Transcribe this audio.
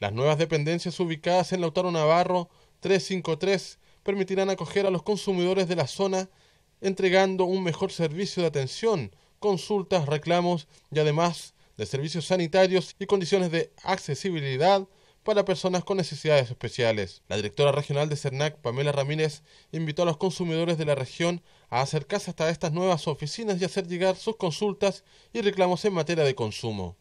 Las nuevas dependencias ubicadas en Lautaro Navarro 353 permitirán acoger a los consumidores de la zona entregando un mejor servicio de atención, consultas, reclamos y además de servicios sanitarios y condiciones de accesibilidad para personas con necesidades especiales. La directora regional de CERNAC, Pamela Ramírez, invitó a los consumidores de la región a acercarse hasta estas nuevas oficinas y hacer llegar sus consultas y reclamos en materia de consumo.